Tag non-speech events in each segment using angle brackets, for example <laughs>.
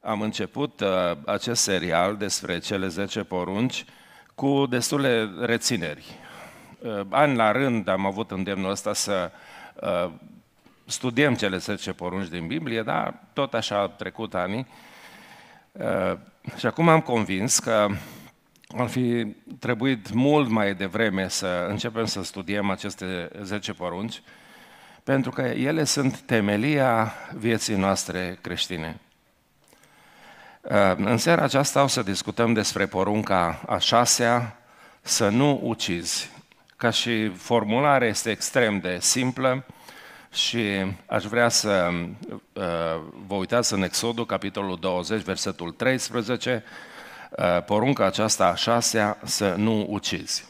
am început uh, acest serial despre cele 10 porunci cu destule rețineri. Uh, an la rând am avut îndemnul ăsta să uh, studiem cele 10 porunci din Biblie, dar tot așa au trecut anii. Uh, și acum am convins că ar fi trebuit mult mai devreme să începem să studiem aceste 10 porunci, pentru că ele sunt temelia vieții noastre creștine. În seara aceasta o să discutăm despre porunca a șasea, să nu ucizi. Ca și formulare este extrem de simplă și aș vrea să uh, vă uitați în Exodul, capitolul 20, versetul 13, uh, porunca aceasta a șasea, să nu ucizi.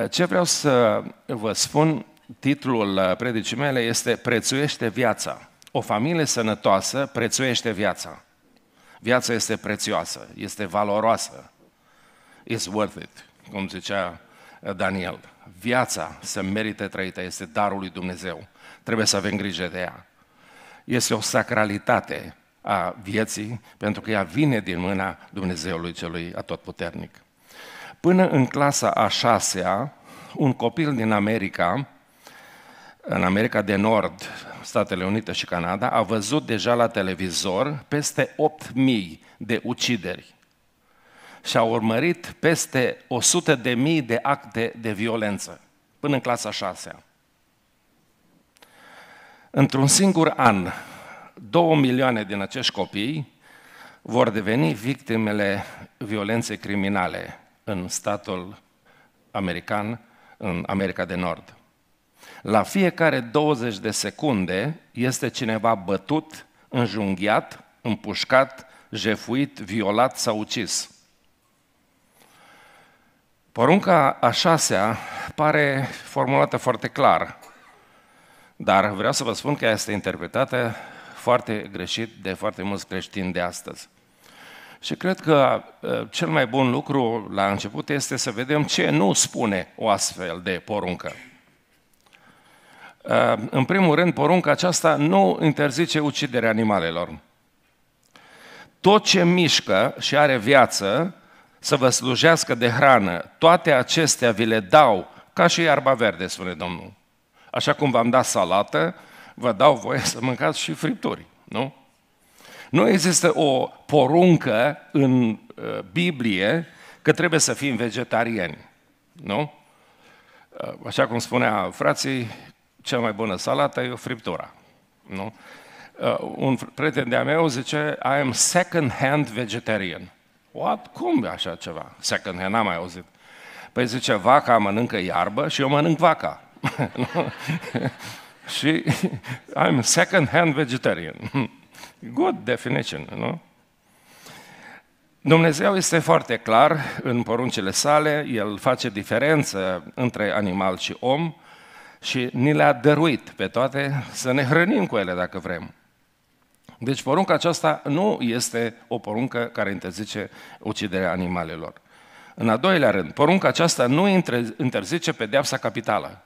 Uh, ce vreau să vă spun, titlul predicii mele este Prețuiește viața. O familie sănătoasă prețuiește viața. Viața este prețioasă, este valoroasă. It's worth it, cum zicea uh, Daniel. Viața se merită trăită, este darul lui Dumnezeu. Trebuie să avem grijă de ea. Este o sacralitate a vieții, pentru că ea vine din mâna Dumnezeului celui atotputernic. Până în clasa a șasea, un copil din America în America de Nord, Statele Unite și Canada, a văzut deja la televizor peste 8.000 de ucideri și a urmărit peste 100.000 de acte de violență până în clasa 6 Într-un singur an, 2 milioane din acești copii vor deveni victimele violenței criminale în statul american, în America de Nord. La fiecare 20 de secunde este cineva bătut, înjunghiat, împușcat, jefuit, violat sau ucis. Porunca a șasea pare formulată foarte clar, dar vreau să vă spun că este interpretată foarte greșit de foarte mulți creștini de astăzi. Și cred că uh, cel mai bun lucru la început este să vedem ce nu spune o astfel de poruncă. Uh, în primul rând, porunca aceasta nu interzice uciderea animalelor. Tot ce mișcă și are viață, să vă slujească de hrană, toate acestea vi le dau, ca și iarba verde, spune Domnul. Așa cum v-am dat salată, vă dau voie să mâncați și fripturi, nu? Nu există o poruncă în uh, Biblie că trebuie să fim vegetariani, nu? Uh, așa cum spunea frații, cea mai bună salată e o friptura. Nu? Uh, un prieten de-a meu zice, I am second-hand vegetarian. What? Cum e așa ceva? Second-hand, n-am mai auzit. Păi zice, vaca mănâncă iarbă și eu mănânc vaca. <laughs> <laughs> și <laughs> I'm second-hand vegetarian. Good definition, nu? Dumnezeu este foarte clar în poruncile sale, El face diferență între animal și om, și ni le-a dăruit pe toate să ne hrănim cu ele dacă vrem. Deci porunca aceasta nu este o poruncă care interzice uciderea animalelor. În a doilea rând, porunca aceasta nu interzice pedeapsa capitală.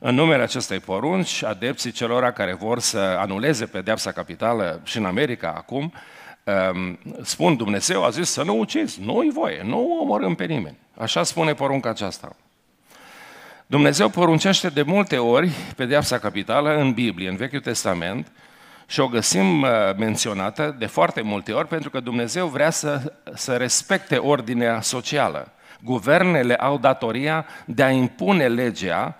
În numele acestei porunci, adepții celor care vor să anuleze pedeapsa capitală și în America acum, um, spun Dumnezeu a zis să nu ucizi, nu-i voie, nu omorâm pe nimeni. Așa spune porunca aceasta. Dumnezeu poruncește de multe ori pedeapsa capitală în Biblie, în Vechiul Testament, și o găsim uh, menționată de foarte multe ori pentru că Dumnezeu vrea să, să respecte ordinea socială. Guvernele au datoria de a impune legea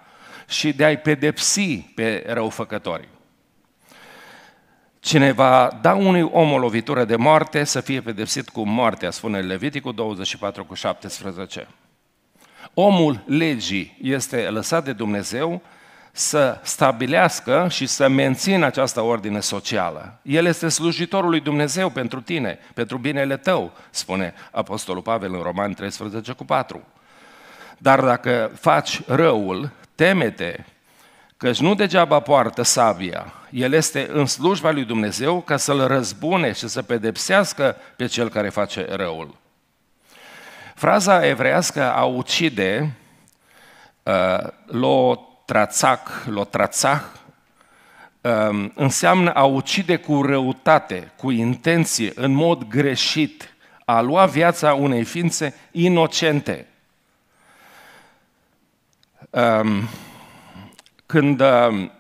și de a-i pedepsi pe răufăcătorii. Cine va da unui om o lovitură de moarte să fie pedepsit cu moartea, spune Leviticul 24 cu 17 omul legii este lăsat de Dumnezeu să stabilească și să mențină această ordine socială. El este slujitorul lui Dumnezeu pentru tine, pentru binele tău, spune Apostolul Pavel în Roman 13 cu 4. Dar dacă faci răul, temete, căci nu degeaba poartă sabia, el este în slujba lui Dumnezeu ca să-l răzbune și să pedepsească pe cel care face răul. Fraza evrească a ucide, uh, lo trațac, lo trațach, um, înseamnă a ucide cu răutate, cu intenție, în mod greșit, a lua viața unei ființe inocente. Um, când um,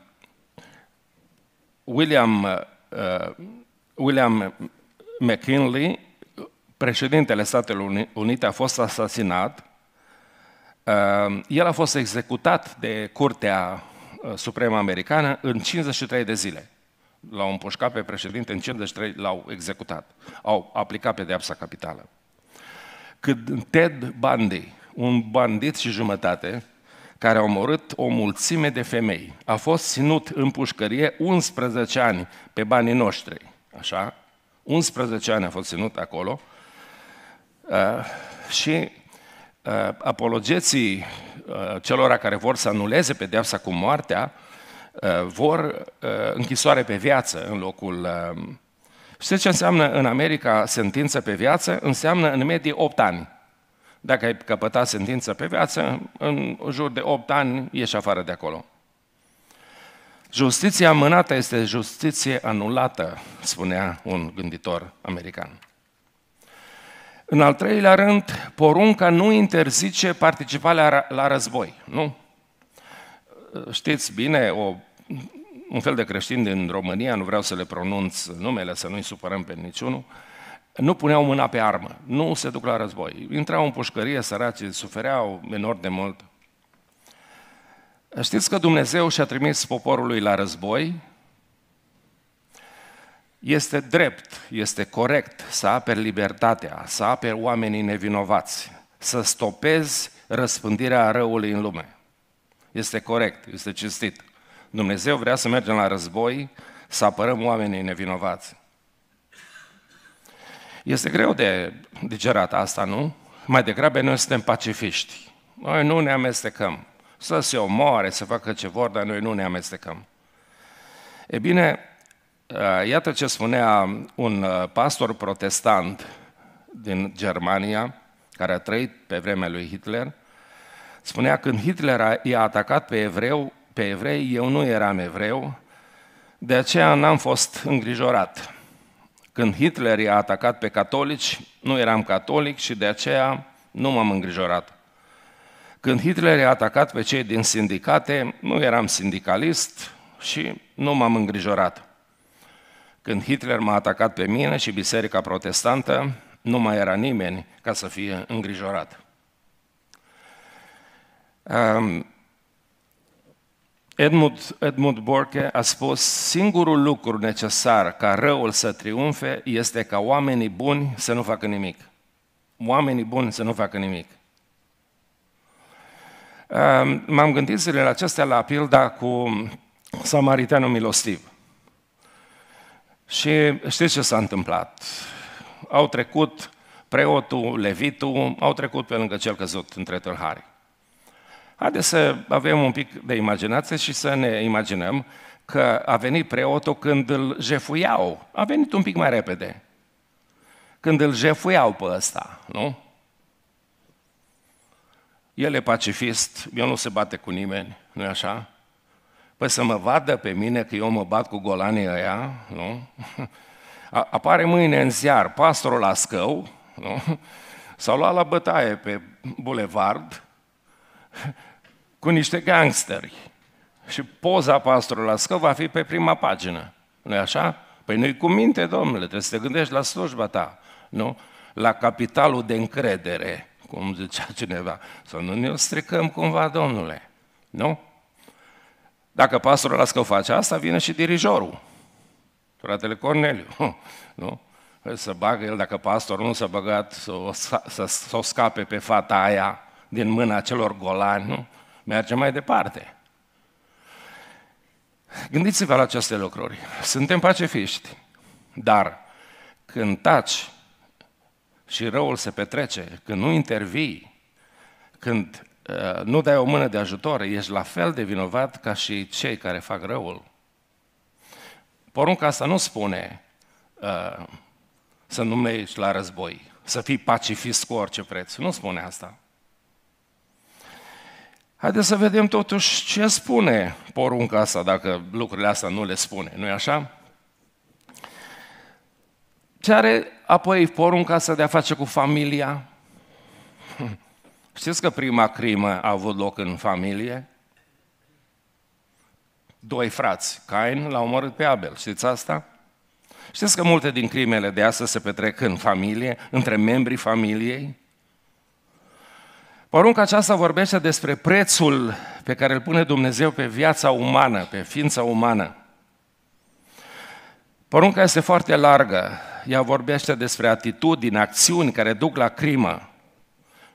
William, uh, uh, William McKinley președintele Statelor Unite a fost asasinat, ehm, el a fost executat de Curtea eh, Supremă Americană în 53 de zile. L-au împușcat pe președinte, în 53 l-au executat. Au aplicat pedeapsa capitală. Când Ted Bundy, un bandit și jumătate, care a omorât o mulțime de femei, a fost ținut în pușcărie 11 ani pe banii noștri, așa? 11 ani a fost ținut acolo Uh, și uh, apologeții uh, celor care vor să anuleze pedeapsa cu moartea uh, vor uh, închisoare pe viață în locul... Uh, știți ce înseamnă în America sentință pe viață? Înseamnă în medie 8 ani. Dacă ai căpătat sentință pe viață, în jur de 8 ani ieși afară de acolo. Justiția amânată este justiție anulată, spunea un gânditor american. În al treilea rând, porunca nu interzice participarea la război, nu? Știți bine, o, un fel de creștin din România, nu vreau să le pronunț numele, să nu-i supărăm pe niciunul, nu puneau mâna pe armă, nu se duc la război. Intrau în pușcărie, săraci, sufereau enorm de mult. Știți că Dumnezeu și-a trimis poporului la război este drept, este corect să aperi libertatea, să aperi oamenii nevinovați, să stopezi răspândirea răului în lume. Este corect, este cinstit. Dumnezeu vrea să mergem la război, să apărăm oamenii nevinovați. Este greu de digerat asta, nu? Mai degrabă noi suntem pacifiști. Noi nu ne amestecăm. Să se omoare, să facă ce vor, dar noi nu ne amestecăm. E bine, Eh, iată ce spunea un eh, pastor protestant din Germania, care a trăit pe vremea lui Hitler, spunea când Hitler i-a atacat pe, evreu, pe evrei, eu nu eram evreu, de aceea n-am fost îngrijorat. Când Hitler i-a atacat pe catolici, nu eram catolic și de aceea nu m-am îngrijorat. Când Hitler i-a atacat pe cei din sindicate, nu eram sindicalist și nu m-am îngrijorat. Când Hitler m-a atacat pe mine și biserica protestantă, nu mai era nimeni ca să fie îngrijorat. Edmund, Edmund Borke a spus, singurul lucru necesar ca răul să triumfe este ca oamenii buni să nu facă nimic. Oamenii buni să nu facă nimic. M-am gândit zilele acestea la pilda cu Samaritanul milostiv. Și știți ce s-a întâmplat? Au trecut preotul, levitul, au trecut pe lângă cel căzut între tâlhari. Haideți să avem un pic de imaginație și să ne imaginăm că a venit preotul când îl jefuiau. A venit un pic mai repede. Când îl jefuiau pe ăsta, nu? El e pacifist, el nu se bate cu nimeni, nu-i așa? Păi să mă vadă pe mine că eu mă bat cu golanii ăia, nu? <laughs> Apare mâine în ziar pastorul la scău, nu? S-au luat la bătaie pe bulevard cu niște gangsteri. Și poza pastorului la scău va fi pe prima pagină. nu e așa? Păi nu-i cu minte, domnule, trebuie să te gândești la slujba ta, nu? La capitalul de încredere, cum zicea cineva. Să nu ne stricăm cumva, domnule, nu? Dacă pastorul lasă că face asta, vine și dirijorul, fratele Corneliu. <laughs> Nu? Să bagă el, dacă pastorul nu s-a băgat, să o, să, să o scape pe fata aia din mâna celor golani, nu? merge mai departe. Gândiți-vă la aceste lucruri. Suntem pacifiști, dar când taci și răul se petrece, când nu intervii, când Eh, nu dai o mână de ajutor, ești la fel de vinovat ca și cei care fac răul. Porunca asta nu spune uh, să nu mergi la război, să fii pacifist cu orice preț. Nu spune asta. Haideți să vedem totuși ce spune porunca asta, dacă lucrurile astea nu le spune, nu-i așa? Ce are apoi porunca asta de a face cu familia? <laughs> Știți că prima crimă a avut loc în familie? Doi frați, Cain, l-a omorât pe Abel. Știți asta? Știți că multe din crimele de astăzi se petrec în familie, între membrii familiei? Porunca aceasta vorbește despre prețul pe care îl pune Dumnezeu pe viața umană, pe ființa umană. Porunca este foarte largă. Ea vorbește despre atitudini, acțiuni care duc la crimă.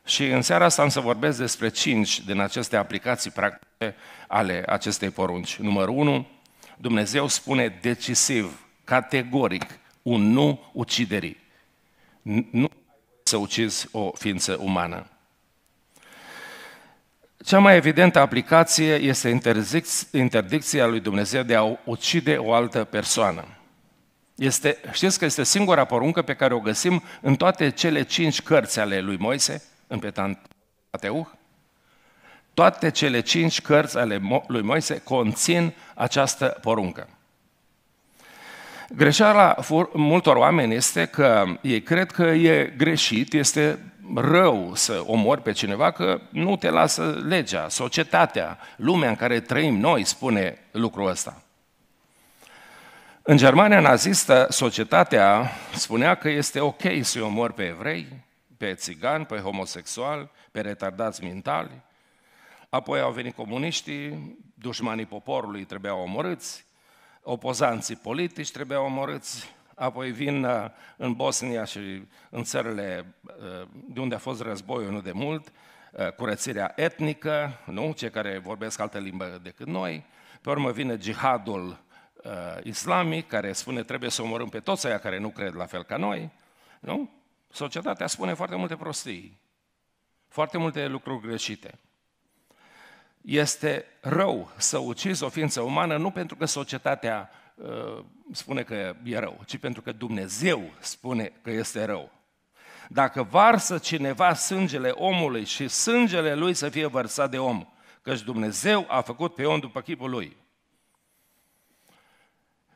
Și în seara asta am să vorbesc despre cinci din aceste aplicații practice ale acestei porunci. Numărul 1, Dumnezeu spune decisiv, categoric, un nu uciderii. Nu să ucizi o ființă umană. Cea mai evidentă aplicație este interdicția lui Dumnezeu de a ucide o altă persoană. Este, știți că este singura poruncă pe care o găsim în toate cele cinci cărți ale lui Moise? în Pentateuch, toate cele cinci cărți ale lui Moise conțin această poruncă. Greșeala multor oameni este că ei cred că e greșit, este rău să omori pe cineva, că nu te lasă legea, societatea, lumea în care trăim noi spune lucrul ăsta. În Germania nazistă, societatea spunea că este ok să-i omori pe evrei, pe țigani, pe homosexuali, pe retardați mentali. Apoi au venit comuniștii, dușmanii poporului trebuiau omorâți, opozanții politici trebuiau omorâți, apoi vin uh, în Bosnia și în țările uh, de unde a fost războiul nu de mult, uh, curățirea etnică, nu? cei care vorbesc altă limbă decât noi, pe urmă vine jihadul islamic, care spune trebuie să omorâm pe toți aia care nu cred la fel ca noi, nu? Societatea spune foarte multe prostii, foarte multe lucruri greșite. Este rău să ucizi o ființă umană nu pentru că societatea uh, spune că e rău, ci pentru că Dumnezeu spune că este rău. Dacă varsă cineva sângele omului și sângele lui să fie vărsat de om, căci Dumnezeu a făcut pe om după chipul lui.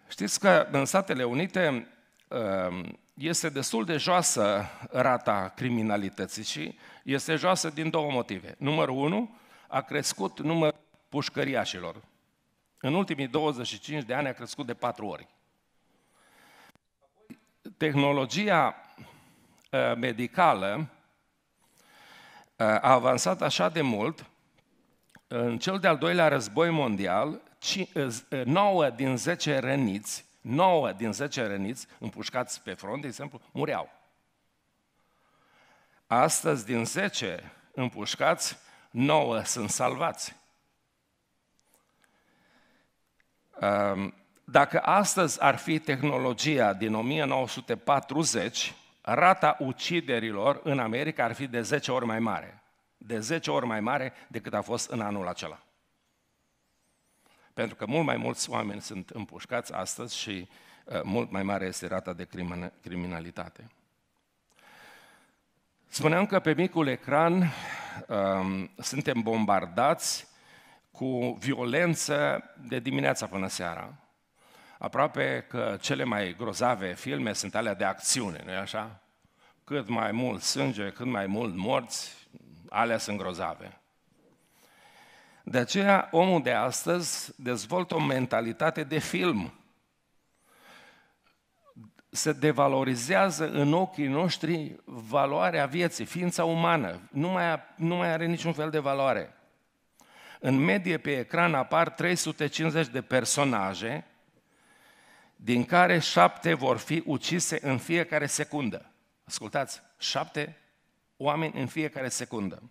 Știți că în Statele Unite uh, este destul de joasă rata criminalității și este joasă din două motive. Numărul unu, a crescut numărul pușcăriașilor. În ultimii 25 de ani a crescut de patru ori. Tehnologia uh, medicală uh, a avansat așa de mult, în cel de-al doilea război mondial, 9 uh, din 10 răniți 9 din 10 răniți, împușcați pe front, de exemplu, mureau. Astăzi, din 10 împușcați, 9 sunt salvați. Dacă astăzi ar fi tehnologia din 1940, rata uciderilor în America ar fi de 10 ori mai mare. De 10 ori mai mare decât a fost în anul acela. Pentru că mult mai mulți oameni sunt împușcați astăzi și uh, mult mai mare este rata de criminalitate. Spuneam că pe micul ecran um, suntem bombardați cu violență de dimineața până seara. Aproape că cele mai grozave filme sunt alea de acțiune, nu-i așa? Cât mai mult sânge, cât mai mult morți, alea sunt grozave. De aceea, omul de astăzi dezvoltă o mentalitate de film. Se devalorizează în ochii noștri valoarea vieții, ființa umană. Nu mai, nu mai are niciun fel de valoare. În medie pe ecran apar 350 de personaje, din care șapte vor fi ucise în fiecare secundă. Ascultați, șapte oameni în fiecare secundă.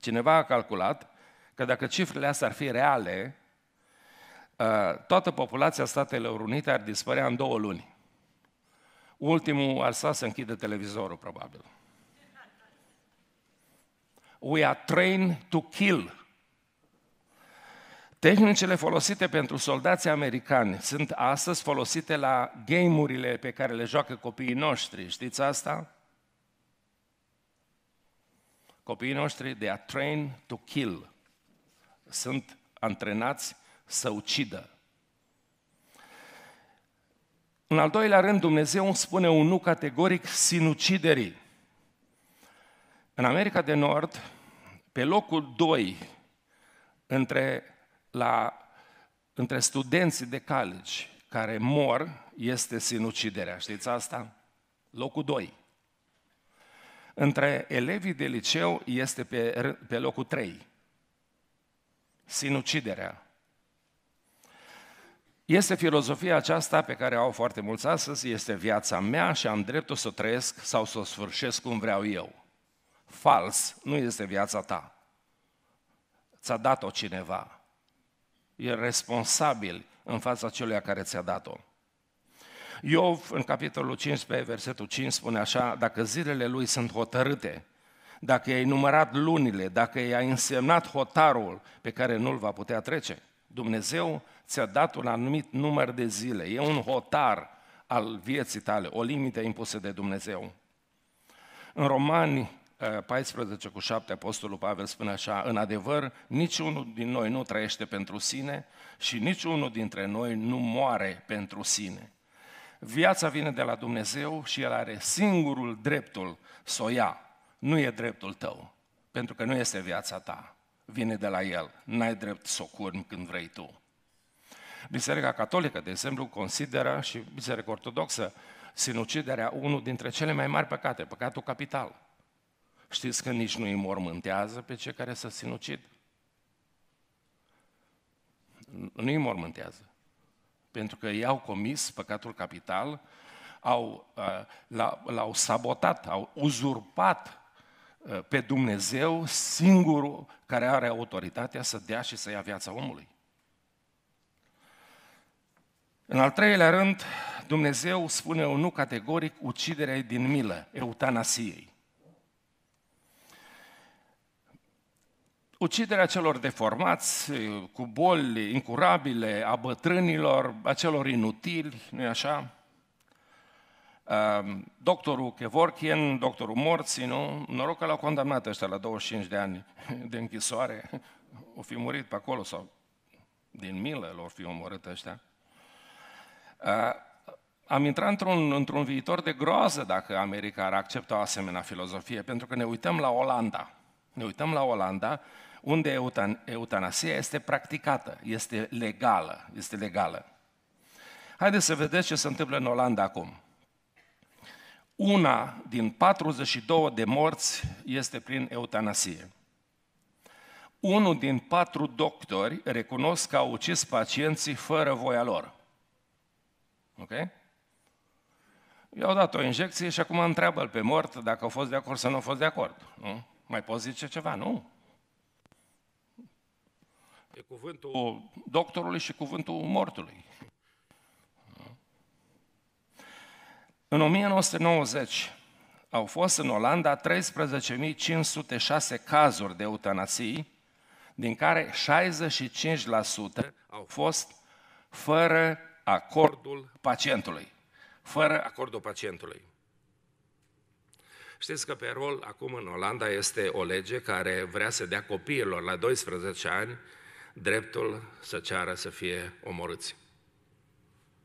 Cineva a calculat că dacă cifrele astea ar fi reale, uh, toată populația Statelor Unite ar dispărea în două luni. Ultimul ar sta să închidă televizorul, probabil. We are trained to kill. Tehnicile folosite pentru soldații americani sunt astăzi folosite la game-urile pe care le joacă copiii noștri. Știți asta? Copiii noștri, they are trained to kill sunt antrenați să ucidă. În al doilea rând, Dumnezeu îmi spune un nu categoric sinuciderii. În America de Nord, pe locul 2, între, la, între studenții de college care mor, este sinuciderea. Știți asta? Locul 2. Între elevii de liceu este pe, pe locul 3 sinuciderea. Este filozofia aceasta pe care au foarte mulți astăzi, este viața mea și am dreptul să o trăiesc sau să o sfârșesc cum vreau eu. Fals, nu este viața ta. Ți-a dat-o cineva. E responsabil în fața celui care ți-a dat-o. Iov, în capitolul 15, versetul 5, spune așa, dacă zilele lui sunt hotărâte, dacă i-ai numărat lunile, dacă i-ai însemnat hotarul pe care nu-l va putea trece. Dumnezeu ți-a dat un anumit număr de zile, e un hotar al vieții tale, o limită impusă de Dumnezeu. În Romani 14 eh, cu 7, Apostolul Pavel spune așa, în adevăr, niciunul din noi nu trăiește pentru sine și niciunul dintre noi nu moare pentru sine. Viața vine de la Dumnezeu și El are singurul dreptul să o ia nu e dreptul tău, pentru că nu este viața ta. Vine de la el. N-ai drept să o curmi când vrei tu. Biserica Catolică, de exemplu, consideră și Biserica Ortodoxă sinuciderea unul dintre cele mai mari păcate, păcatul capital. Știți că nici nu îi mormântează pe cei care să sinucid? Nu îi mormântează. Pentru că ei au comis păcatul capital, au, uh, l-au sabotat, au uzurpat Uh, pe Dumnezeu singurul care are autoritatea să dea și să ia viața omului. În al treilea rând, Dumnezeu spune un nu categoric uciderea din milă, eutanasiei. Uciderea celor deformați, cu boli incurabile, a bătrânilor, a celor inutili, nu așa? Ehm, doctorul Kevorkian, doctorul morții, nu? Noroc că l-au condamnat ăștia la 25 de ani <laughs> de închisoare. O fi murit pe acolo sau din milă lor fi omorât ăștia. Ehm, am intrat într-un, într-un viitor de groază dacă America ar accepta o asemenea filozofie, pentru că ne uităm la Olanda. Ne uităm la Olanda, unde eutan, eutanasia este practicată, este legală, este legală. Haideți să vedeți ce se întâmplă în Olanda acum una din 42 de morți este prin eutanasie. Unul din patru doctori recunosc că au ucis pacienții fără voia lor. Ok? I-au dat o injecție și acum întreabă pe mort dacă a fost de acord sau nu a fost de acord. Nu? Mai poți zice ceva, nu? E cuvântul doctorului și cuvântul mortului. În 1990 au fost în Olanda 13.506 cazuri de eutanasii, din care 65% au fost fără acordul pacientului. Fără acordul pacientului. Știți că pe rol acum în Olanda este o lege care vrea să dea copiilor la 12 ani dreptul să ceară să fie omorâți.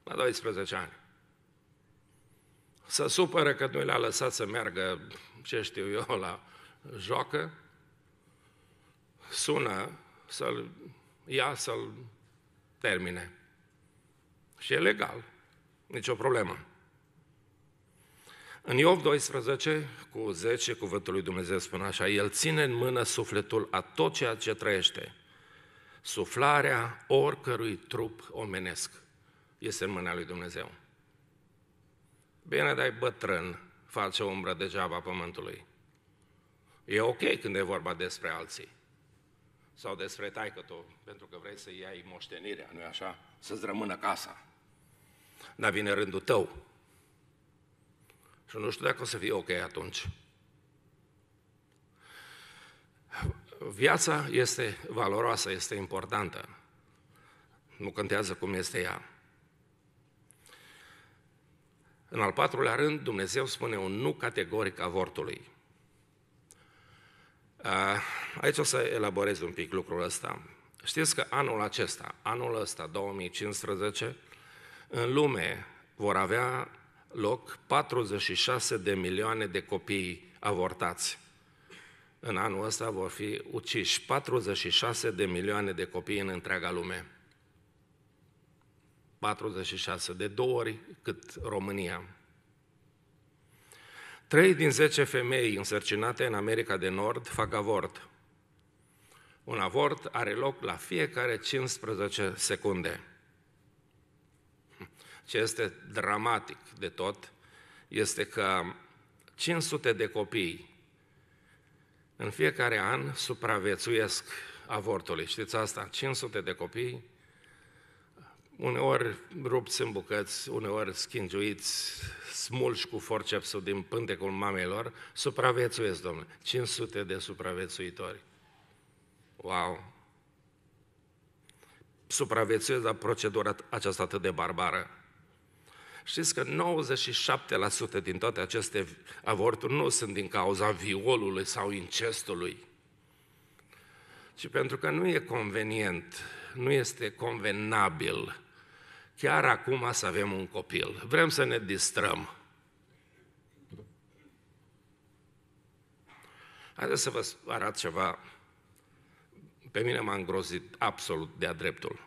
La 12 ani să supără că noi l-a lăsat să meargă, ce știu eu, la joacă, sună să-l ia, să-l termine. Și e legal, nicio problemă. În Iov 12, cu 10, cuvântul lui Dumnezeu spune așa, El ține în mână sufletul a tot ceea ce trăiește. Suflarea oricărui trup omenesc este în mâna lui Dumnezeu. Bine, dar bătrân, face umbră degeaba pământului. E ok când e vorba despre alții sau despre taică tu, pentru că vrei să iei moștenirea, nu-i așa? Să-ți rămână casa. Dar vine rândul tău. Și nu știu dacă o să fie ok atunci. Viața este valoroasă, este importantă. Nu contează cum este ea. În al patrulea rând, Dumnezeu spune un nu categoric avortului. Aici o să elaborez un pic lucrul ăsta. Știți că anul acesta, anul ăsta, 2015, în lume vor avea loc 46 de milioane de copii avortați. În anul ăsta vor fi uciși 46 de milioane de copii în întreaga lume. 46, de două ori cât România. Trei din zece femei însărcinate în America de Nord fac avort. Un avort are loc la fiecare 15 secunde. Ce este dramatic de tot este că 500 de copii în fiecare an supraviețuiesc avortului. Știți asta? 500 de copii uneori rupți în bucăți, uneori schingiuiți, smulși cu forcepsul din pântecul mamelor, supraviețuiesc, domnule, 500 de supraviețuitori. Wow! Supraviețuiesc la procedura aceasta atât de barbară. Știți că 97% din toate aceste avorturi nu sunt din cauza violului sau incestului, ci pentru că nu e convenient, nu este convenabil chiar acum să avem un copil. Vrem să ne distrăm. Haideți să vă arăt ceva. Pe mine m-a îngrozit absolut de-a dreptul.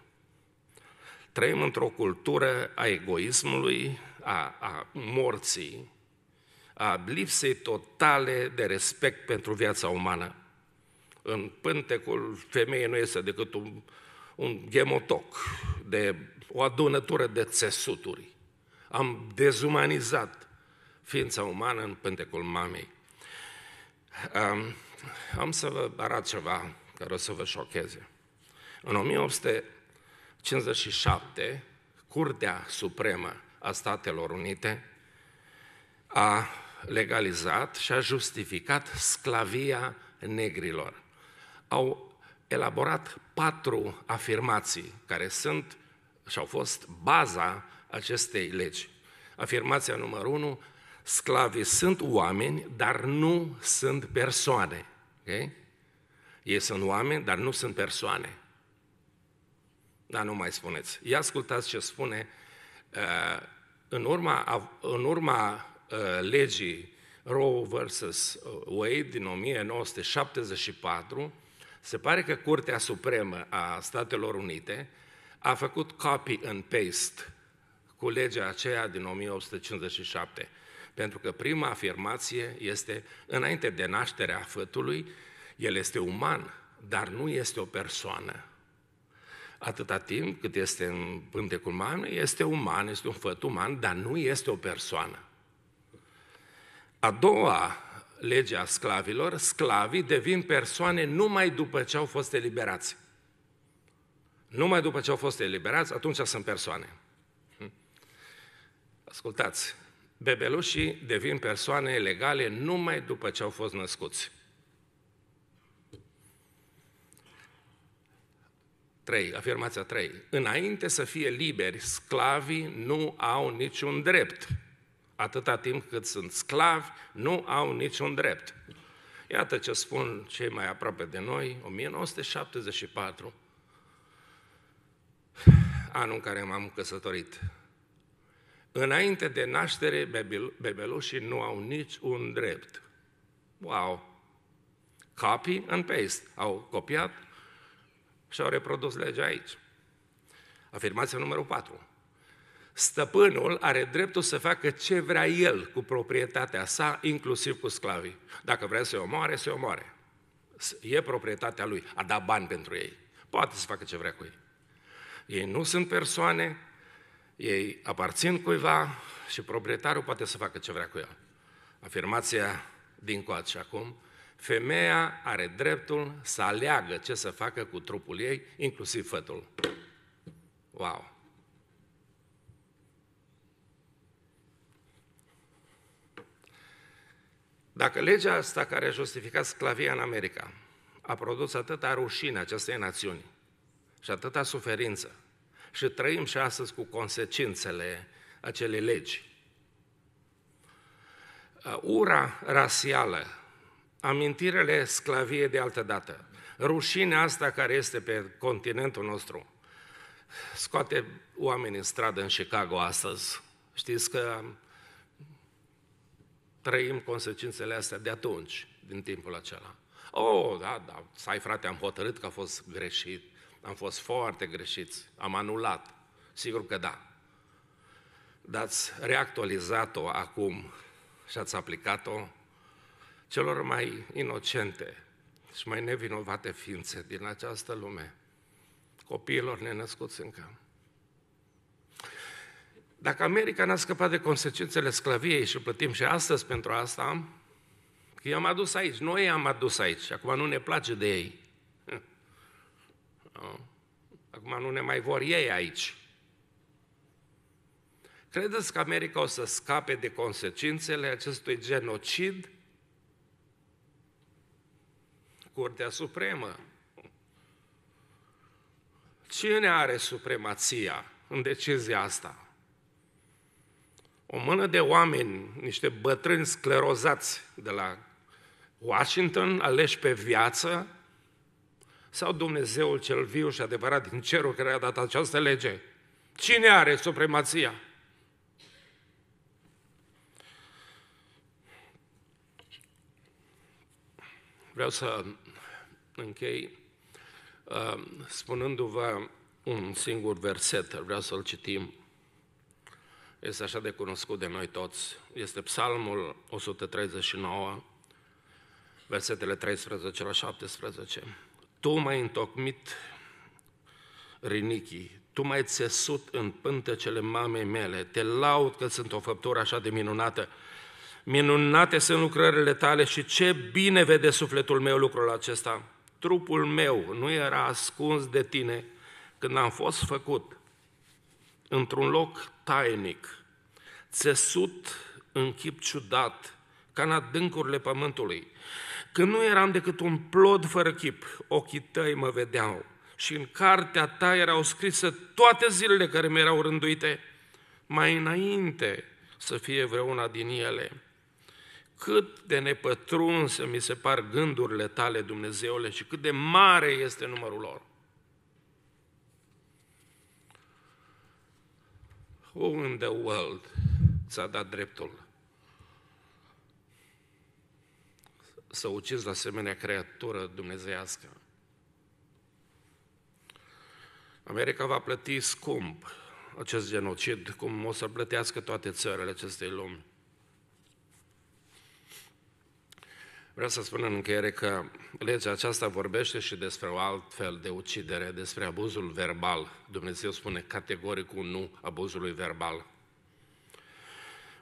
Trăim într-o cultură a egoismului, a, a morții, a lipsei totale de respect pentru viața umană. În pântecul femeie nu este decât un, un gemotoc de o adunătură de țesuturi. Am dezumanizat ființa umană în pântecul mamei. Um, am să vă arăt ceva care o să vă șocheze. În 1857, Curtea Supremă a Statelor Unite a legalizat și a justificat sclavia negrilor. Au elaborat patru afirmații care sunt și au fost baza acestei legi. Afirmația numărul 1, sclavii sunt oameni, dar nu sunt persoane. Okay? Ei sunt oameni, dar nu sunt persoane. Dar nu mai spuneți. Ia ascultați ce spune uh, în urma, în urma uh, legii Roe vs. Uh, Wade din 1974, se pare că Curtea Supremă a Statelor Unite a făcut copy and paste cu legea aceea din 1857, pentru că prima afirmație este înainte de nașterea fătului, el este uman, dar nu este o persoană. Atâta timp cât este în pântecul uman, este uman, este un făt uman, dar nu este o persoană. A doua lege a sclavilor, sclavii devin persoane numai după ce au fost eliberați. Numai după ce au fost eliberați, atunci sunt persoane. Hm. Ascultați, bebelușii devin persoane legale numai după ce au fost născuți. 3, afirmația 3. Înainte să fie liberi, sclavii nu au niciun drept. Atâta timp cât sunt sclavi, nu au niciun drept. Iată ce spun cei mai aproape de noi, 1974 anul în care m-am căsătorit. Înainte de naștere, bebelușii nu au nici un drept. Wow! Copy and paste. Au copiat și au reprodus legea aici. Afirmația numărul 4. Stăpânul are dreptul să facă ce vrea el cu proprietatea sa, inclusiv cu sclavii. Dacă vrea să-i omoare, să-i omoare. E proprietatea lui, a dat bani pentru ei. Poate să facă ce vrea cu ei ei nu sunt persoane, ei aparțin cuiva și proprietarul poate să facă ce vrea cu el. Afirmația din și acum, femeia are dreptul să aleagă ce să facă cu trupul ei, inclusiv fătul. Wow! Dacă legea asta care a justificat sclavia în America a produs atâta rușine acestei națiuni, și atâta suferință. Și trăim și astăzi cu consecințele acelei legi. Ura rasială, amintirele sclaviei de altă dată, rușinea asta care este pe continentul nostru, scoate oamenii în stradă în Chicago astăzi. Știți că trăim consecințele astea de atunci, din timpul acela. Oh, da, da, sai frate, am hotărât că a fost greșit, am fost foarte greșiți, am anulat, sigur că da. Dar ați reactualizat-o acum și ați aplicat-o celor mai inocente și mai nevinovate ființe din această lume, copiilor nenăscuți încă. Dacă America n-a scăpat de consecințele sclaviei și plătim și astăzi pentru asta, că i-am adus aici, noi i-am adus aici, acum nu ne place de ei, Acum nu ne mai vor ei aici. Credeți că America o să scape de consecințele acestui genocid? Curtea Supremă. Cine are supremația în decizia asta? O mână de oameni, niște bătrâni sclerozați de la Washington, aleși pe viață, sau Dumnezeul cel viu și adevărat din cerul care a dat această lege? Cine are supremația? Vreau să închei uh, spunându-vă un singur verset, vreau să-l citim. Este așa de cunoscut de noi toți. Este Psalmul 139, versetele 13 la 17. Tu m-ai întocmit, rinichii, tu m-ai țesut în pântecele mamei mele, te laud că sunt o făptură așa de minunată. Minunate sunt lucrările tale și ce bine vede sufletul meu lucrul acesta. Trupul meu nu era ascuns de tine când am fost făcut într-un loc tainic, țesut în chip ciudat, ca în adâncurile pământului că nu eram decât un plod fără chip, ochii tăi mă vedeau și în cartea ta erau scrise toate zilele care mi erau rânduite, mai înainte să fie vreuna din ele. Cât de nepătrunse mi se par gândurile tale, Dumnezeule, și cât de mare este numărul lor. Who in the world ți-a dat dreptul să ucizi asemenea creatură dumnezeiască. America va plăti scump acest genocid, cum o să plătească toate țările acestei lumi. Vreau să spun în încheiere că legea aceasta vorbește și despre o fel de ucidere, despre abuzul verbal. Dumnezeu spune categoric un nu abuzului verbal.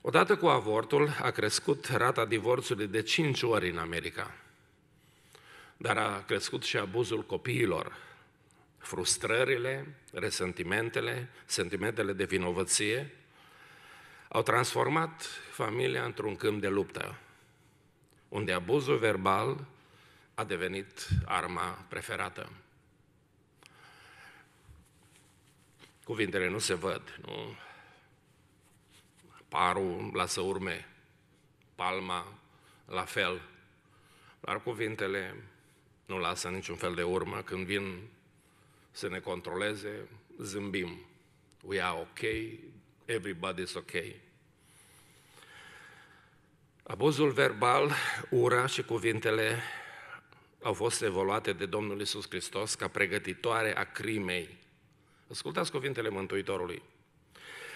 Odată cu avortul a crescut rata divorțului de 5 ori în America, dar a crescut și abuzul copiilor, frustrările, resentimentele, sentimentele de vinovăție, au transformat familia într-un câmp de luptă, unde abuzul verbal a devenit arma preferată. Cuvintele nu se văd, nu? parul, lasă urme, palma, la fel. Dar cuvintele nu lasă niciun fel de urmă. Când vin să ne controleze, zâmbim. We are okay, everybody's okay. Abuzul verbal, ura și cuvintele au fost evoluate de Domnul Isus Hristos ca pregătitoare a crimei. Ascultați cuvintele Mântuitorului.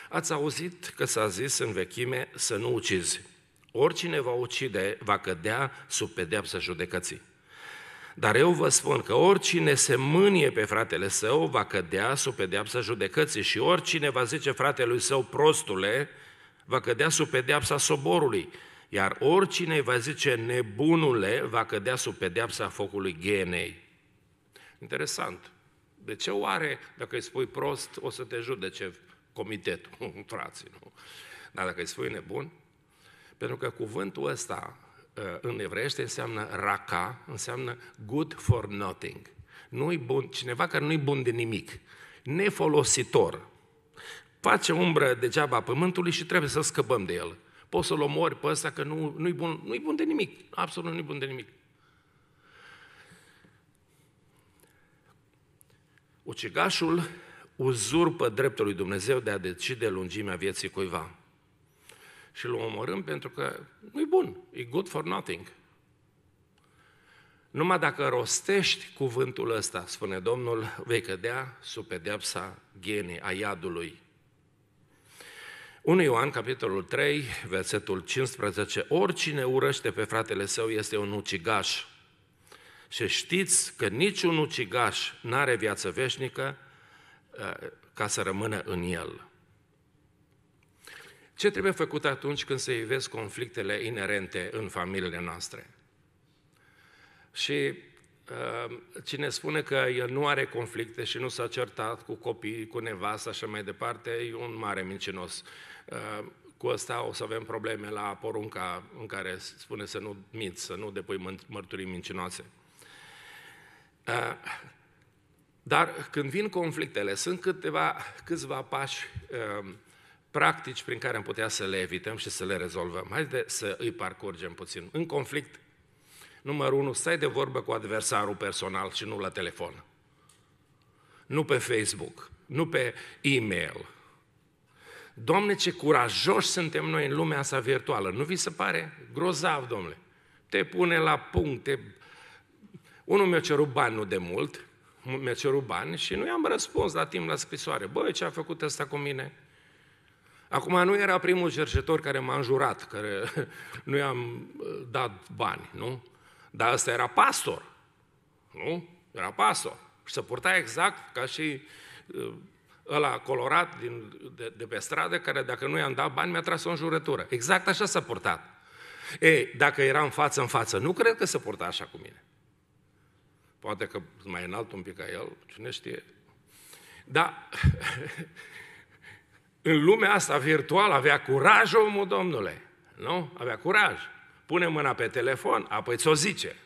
Ați auzit că s-a zis în vechime să nu ucizi. Oricine va ucide va cădea sub pedeapsa judecății. Dar eu vă spun că oricine se mânie pe fratele său va cădea sub pedeapsa judecății și oricine va zice fratelui său prostule va cădea sub pedeapsa soborului, iar oricine va zice nebunule va cădea sub pedeapsa focului genei. Interesant. De ce oare, dacă îi spui prost, o să te judece comitetul, <laughs> frații, nu? Dar dacă îi spui nebun, pentru că cuvântul ăsta uh, în evreiește înseamnă raca, înseamnă good for nothing. Nu-i bun, cineva care nu-i bun de nimic, nefolositor. Face umbră degeaba pământului și trebuie să scăpăm de el. Poți să-l omori pe ăsta că nu, nu-i, bun, nu bun de nimic, absolut nu-i bun de nimic. Ucigașul uzurpă dreptul lui Dumnezeu de a decide lungimea vieții cuiva. Și îl omorâm pentru că nu e bun, e good for nothing. Numai dacă rostești cuvântul ăsta, spune Domnul, vei cădea sub pedeapsa ghenii, a iadului. 1 Ioan, capitolul 3, versetul 15, oricine urăște pe fratele său este un ucigaș. Și știți că niciun ucigaș n-are viață veșnică ca să rămână în el. Ce trebuie făcut atunci când se ivesc conflictele inerente în familiile noastre? Și uh, cine spune că el nu are conflicte și nu s-a certat cu copii, cu nevasta și mai departe, e un mare mincinos. Uh, cu asta o să avem probleme la porunca în care spune să nu minți, să nu depui mărturii mincinoase. Uh, dar când vin conflictele, sunt câteva, câțiva pași um, practici prin care am putea să le evităm și să le rezolvăm. Haide să îi parcurgem puțin. În conflict, numărul unu, stai de vorbă cu adversarul personal și nu la telefon. Nu pe Facebook, nu pe e-mail. Domne, ce curajoși suntem noi în lumea asta virtuală. Nu vi se pare grozav, domnule? Te pune la punct, Unul mi-a cerut bani nu de mult mi-a cerut bani și nu i-am răspuns la timp la scrisoare. Băi, ce a făcut ăsta cu mine? Acum nu era primul cercetor care m-a înjurat, care <laughs> nu i-am uh, dat bani, nu? Dar ăsta era pastor, nu? Era pastor. Și se purta exact ca și uh, ăla colorat din, de, de pe stradă, care dacă nu i-am dat bani, mi-a tras o înjurătură. Exact așa s-a purtat. Ei, dacă era în față în față, nu cred că se purta așa cu mine. Poate că mai înalt un pic ca el, cine știe. Dar <laughs> în lumea asta virtuală avea curaj omul Domnule, nu? Avea curaj. Pune mâna pe telefon, apoi ți-o zice.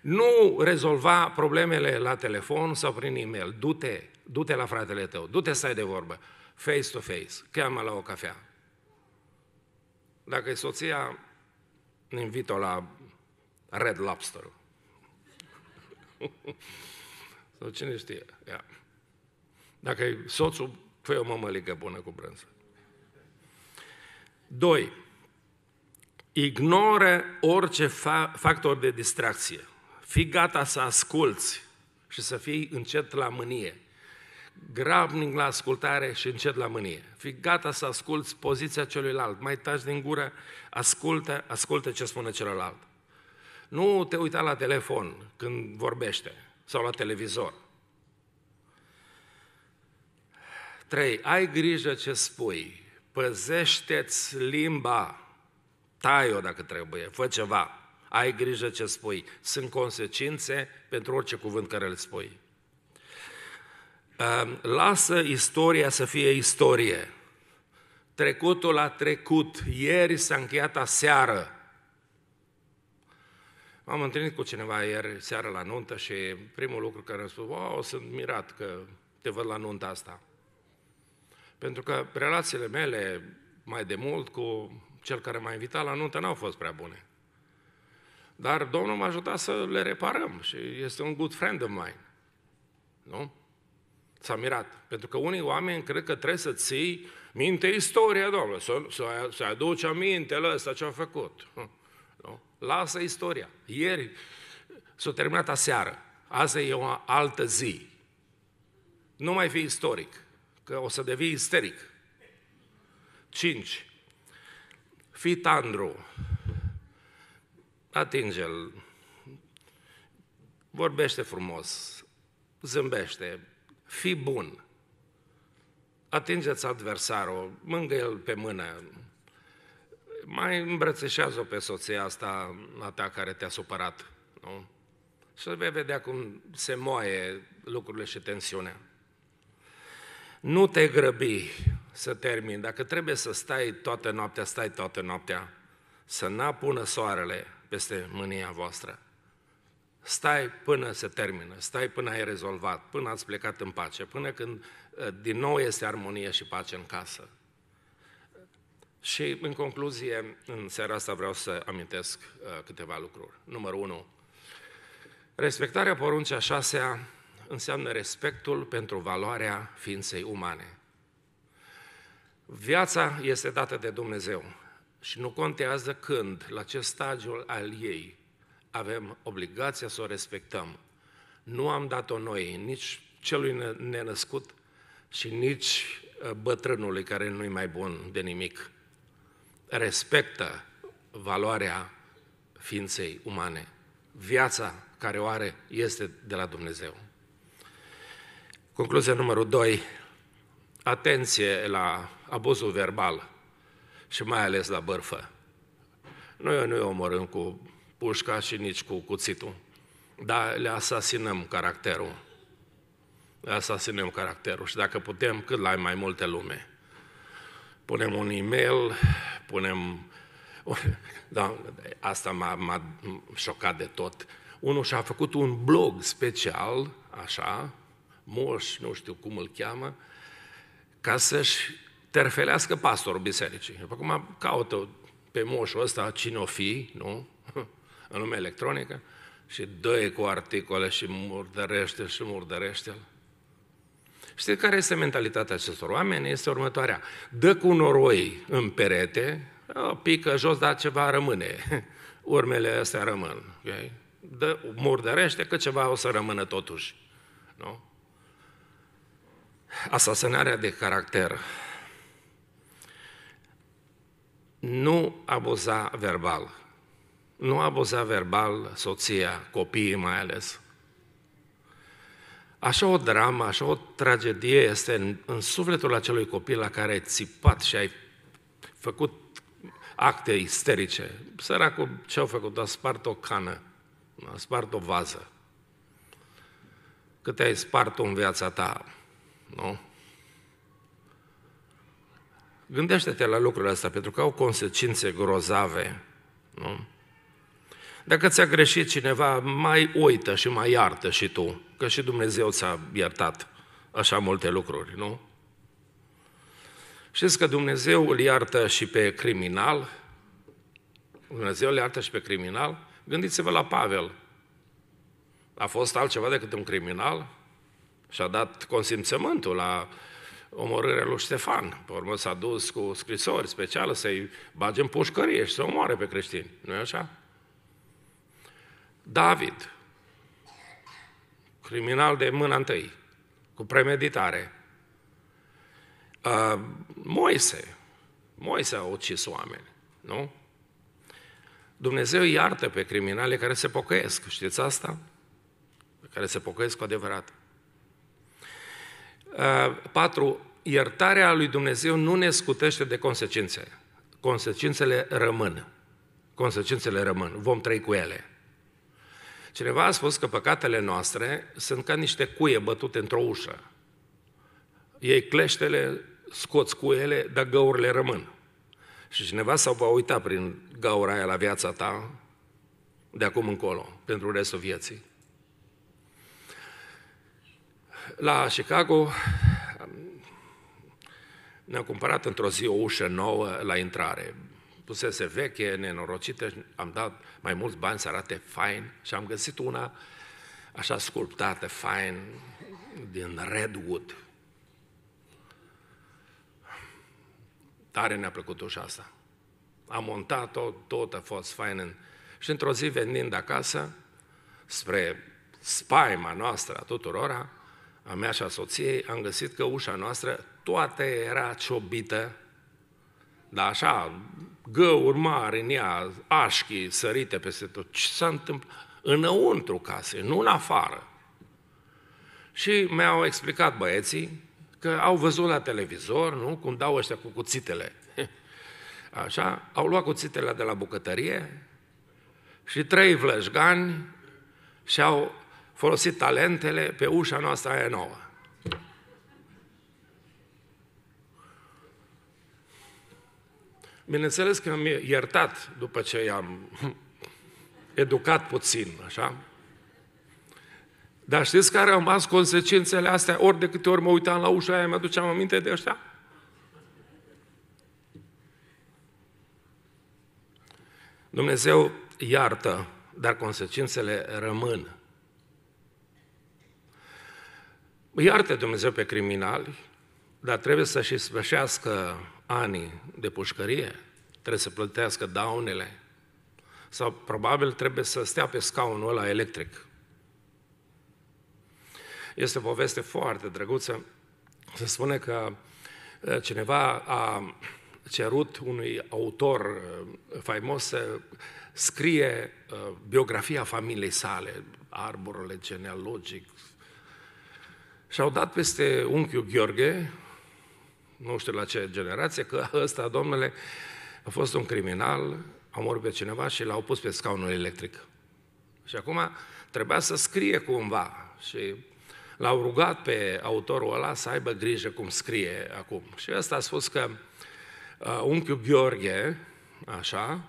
Nu rezolva problemele la telefon sau prin e-mail. Du-te, du-te la fratele tău, du-te să ai de vorbă, face to face, cheamă la o cafea. Dacă e soția, invită la Red Lobster-ul. <laughs> Sau cine știe? Ia. Dacă e soțul, fă o mămăligă bună cu brânză. Doi. Ignoră orice fa- factor de distracție. Fii gata să asculți și să fii încet la mânie. Grabnic la ascultare și încet la mânie. Fii gata să asculți poziția celuilalt. Mai taci din gură, ascultă, ascultă ce spune celălalt. Nu te uita la telefon când vorbește sau la televizor. 3. Ai grijă ce spui. Păzește-ți limba. Tai-o dacă trebuie. Fă ceva. Ai grijă ce spui. Sunt consecințe pentru orice cuvânt care îl spui. Ehm, lasă istoria să fie istorie. Trecutul a trecut. Ieri s-a încheiat aseară. M-am întâlnit cu cineva ieri seara la nuntă și primul lucru care am spus, wow, sunt mirat că te văd la nunta asta. Pentru că relațiile mele mai de mult cu cel care m-a invitat la nuntă n-au fost prea bune. Dar Domnul m-a ajutat să le reparăm și este un good friend of mine. Nu? S-a mirat. Pentru că unii oameni cred că trebuie să ții minte istoria, domnului, să, să, să aduci aminte la ăsta ce a făcut. Hm. Nu? Lasă istoria. Ieri s-a terminat aseară. Azi e o altă zi. Nu mai fi istoric, că o să devii isteric. 5. Fi tandru. Atinge-l. Vorbește frumos. Zâmbește. Fi bun. Atingeți adversarul, mângă l pe mână, mai îmbrățișează-o pe soția asta a ta care te-a supărat, nu? Și vei vedea cum se moaie lucrurile și tensiunea. Nu te grăbi să termini. Dacă trebuie să stai toată noaptea, stai toată noaptea. Să n-apună soarele peste mânia voastră. Stai până se termină, stai până ai rezolvat, până ați plecat în pace, până când eh, din nou este armonie și pace în casă. Și în concluzie, în seara asta vreau să amintesc uh, câteva lucruri. Numărul 1. Respectarea poruncea șasea înseamnă respectul pentru valoarea ființei umane. Viața este dată de Dumnezeu și nu contează când, la ce stadiu al ei, avem obligația să o respectăm. Nu am dat-o noi, nici celui nenăscut și nici uh, bătrânului care nu-i mai bun de nimic respectă valoarea ființei umane. Viața care o are este de la Dumnezeu. Concluzia numărul 2. Atenție la abuzul verbal și mai ales la bărfă. Noi nu-i omorâm cu pușca și nici cu cuțitul, dar le asasinăm caracterul. Le asasinăm caracterul și dacă putem, cât la mai multe lume punem un e-mail, punem... <laughs> Da, asta m-a, m-a șocat de tot. Unul și-a făcut un blog special, așa, moș, nu știu cum îl cheamă, ca să-și terfelească pastorul bisericii. După cum caută pe moșul ăsta cine o fi, nu? <laughs> În lumea electronică, și dă cu articole și murdărește și murdărește-l. Știți care este mentalitatea acestor oameni? Este următoarea. Dă cu noroi în perete, pică jos, dar ceva rămâne. <laughs> Urmele astea rămân. Okay? Dă, murdărește că ceva o să rămână totuși. Nu? Asasinarea de caracter. Nu abuza verbal. Nu abuza verbal soția, copiii mai ales. Așa o dramă, așa o tragedie este în, în sufletul acelui copil la care ai țipat și ai făcut acte isterice. Săracul ce-au făcut? A spart o cană, a spart o vază. cât ai spart în viața ta, nu? Gândește-te la lucrurile astea, pentru că au consecințe grozave, nu? Dacă ți-a greșit cineva, mai uită și mai iartă și tu că și Dumnezeu ți-a iertat așa multe lucruri, nu? Știți că Dumnezeu îl iartă și pe criminal? Dumnezeu îl iartă și pe criminal? Gândiți-vă la Pavel. A fost altceva decât un criminal? Și a dat consimțământul la omorârea lui Ștefan. Pe urmă s-a dus cu scrisori speciale să-i bage în pușcărie și să omoare pe creștini. nu e așa? David, criminal de mâna întâi, cu premeditare. Uh, Moise, Moise a ucis oameni, nu? Dumnezeu iartă pe criminale care se pocăiesc, știți asta? Care se pocăiesc cu adevărat. Uh, patru, iertarea lui Dumnezeu nu ne scutește de consecințe. Consecințele rămân. Consecințele rămân. Vom trăi cu ele. Cineva a spus că păcatele noastre sunt ca niște cuie bătute într-o ușă. Ei cleștele, scoți cuiele, dar găurile rămân. Și cineva s-a va uita prin gaura aia la viața ta de acum încolo, pentru restul vieții. La Chicago ne-am cumpărat într-o zi o ușă nouă la intrare pusese veche, nenorocită, am dat mai mulți bani să arate fain și am găsit una așa sculptată, fain, din redwood. Tare ne-a plăcut ușa asta. Am montat-o, tot a fost fain. În... Și într-o zi, venind acasă, spre spaima noastră a tuturora, a mea și a soției, am găsit că ușa noastră toată era ciobită dar așa, găuri mari în ea, așchii sărite peste tot. Ce s-a întâmplat? Înăuntru casei, nu în afară. Și mi-au explicat băieții că au văzut la televizor, nu, cum dau ăștia cu cuțitele. <laughs> Așa, au luat cuțitele de la bucătărie și trei vlășgani și-au folosit talentele pe ușa noastră aia nouă. Bineînțeles că am iertat după ce i-am <laughs> educat puțin, așa? Dar știți care au rămas consecințele astea? Ori de câte ori mă uitam la ușa aia, mi-aduceam aminte de așa? Dumnezeu iartă, dar consecințele rămân. Iartă Dumnezeu pe criminali, dar trebuie să și sfârșească ani de pușcărie, trebuie să plătească daunele, sau probabil trebuie să stea pe scaunul ăla electric. Este o poveste foarte drăguță. Se spune că uh, cineva a cerut unui autor uh, faimos să scrie uh, biografia familiei sale, arborele genealogic. Și au dat peste unchiul Gheorghe nu știu la ce generație, că ăsta, domnule, a fost un criminal, a murit pe cineva și l-au pus pe scaunul electric. Și acum trebuia să scrie cumva și l-au rugat pe autorul ăla să aibă grijă cum scrie acum. Și ăsta a spus că uh, unchiul Gheorghe, așa,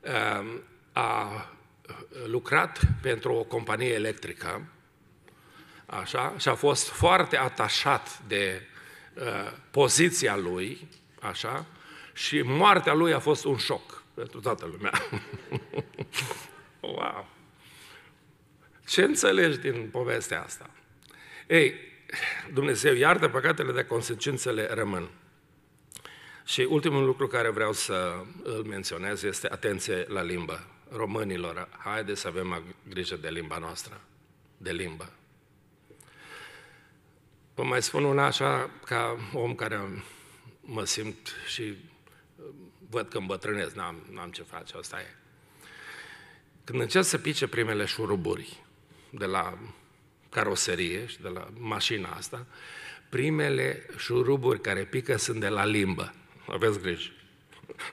uh, a lucrat pentru o companie electrică, așa, și a fost foarte atașat de Uh, poziția lui, așa, și moartea lui a fost un șoc pentru toată lumea. <laughs> wow! Ce înțelegi din povestea asta? Ei, Dumnezeu iartă păcatele, de consecințele rămân. Și ultimul lucru care vreau să îl menționez este atenție la limbă. Românilor, haideți să avem grijă de limba noastră, de limbă. Vă mai spun una așa, ca om care mă simt și uh, văd că îmbătrânesc, n-am, n-am ce face, asta e. Când încerc să pice primele șuruburi de la caroserie și de la mașina asta, primele șuruburi care pică sunt de la limbă. Aveți grijă. <laughs>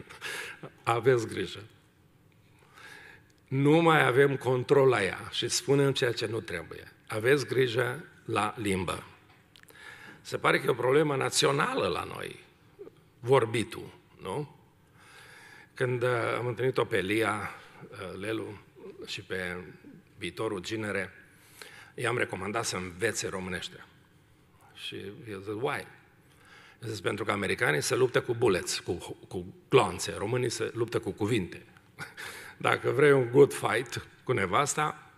Aveți grijă. Nu mai avem control la ea și spunem ceea ce nu trebuie. Aveți grijă la limbă. Se pare că e o problemă națională la noi, vorbitul, nu? Când uh, am întâlnit-o pe Lia, uh, Lelu și pe viitorul Ginere, i-am recomandat să învețe românește. Și eu zic, why? Eu zis, pentru că americanii se luptă cu buleți, cu, cu glonțe, românii se luptă cu cuvinte. <laughs> Dacă vrei un good fight cu nevasta,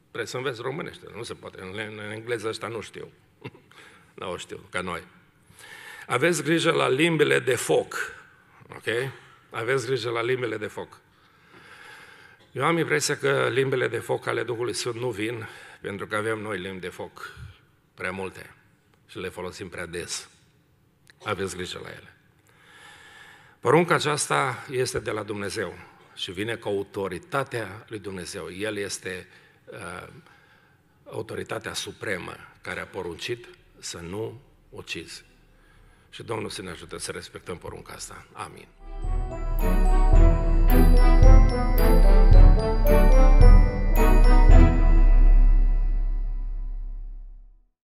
trebuie să înveți românește, nu se poate, în, în engleză ăsta nu știu nu știu, ca noi. Aveți grijă la limbile de foc, ok? Aveți grijă la limbile de foc. Eu am impresia că limbele de foc ale Duhului Sfânt nu vin pentru că avem noi limbi de foc prea multe și le folosim prea des. Aveți grijă la ele. Porunca aceasta este de la Dumnezeu și vine cu autoritatea lui Dumnezeu. El este uh, autoritatea supremă care a poruncit să nu ucizi. Și Domnul să ne ajute să respectăm porunca asta. Amin.